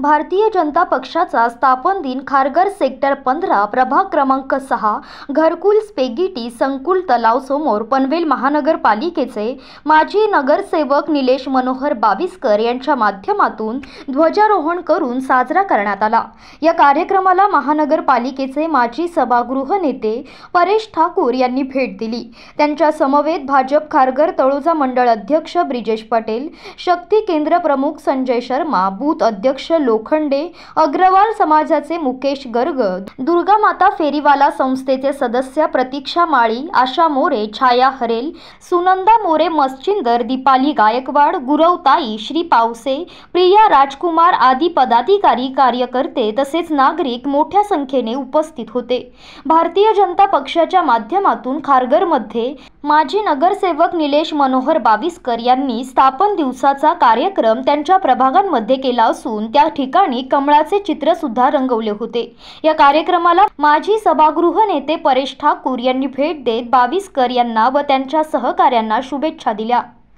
भारतीय जनता पक्षाचा स्थापन दिन खारघर सेक्टर पंधरा प्रभाग क्रमांक सहा घरकुल स्पेगिटी संकुल तलाव समोर पनवेल महानगरपालिकेचे माजी नगरसेवक निलेश मनोहर बाविस्कर यांच्या माध्यमातून ध्वजारोहण करून साजरा करण्यात आला या कार्यक्रमाला महानगरपालिकेचे माजी सभागृह नेते परेश ठाकूर यांनी भेट दिली त्यांच्या समवेत भाजप खारघर तळोजा मंडळ अध्यक्ष ब्रिजेश पटेल शक्ती केंद्र प्रमुख संजय शर्मा बूथ अध्यक्ष लोखंडे अग्रवाल समाजाचे मुकेश गर्ग दुर्गा माता फेरीवाला संस्थेचे सदस्य प्रतीक्षा माळी आशा मोरे छाया हरेल सुनंदा मोरे मस्चिंदर दीपाली गायकवाड गुरवताई श्री पावसे प्रिया राजकुमार आदी पदाधिकारी कार्यकर्ते तसेच नागरिक मोठ्या संख्येने उपस्थित होते भारतीय जनता पक्षाच्या माध्यमातून खारघरमध्ये माजी नगरसेवक निलेश मनोहर बाविस्कर यांनी स्थापन दिवसाचा कार्यक्रम त्यांच्या प्रभागांमध्ये केला असून त्या ठिकाणी कमळाचे चित्र सुद्धा रंगवले होते या कार्यक्रमाला माजी सभागृह नेते परेश ठाकूर यांनी भेट देत बाविस्कर यांना व त्यांच्या सहकाऱ्यांना शुभेच्छा दिल्या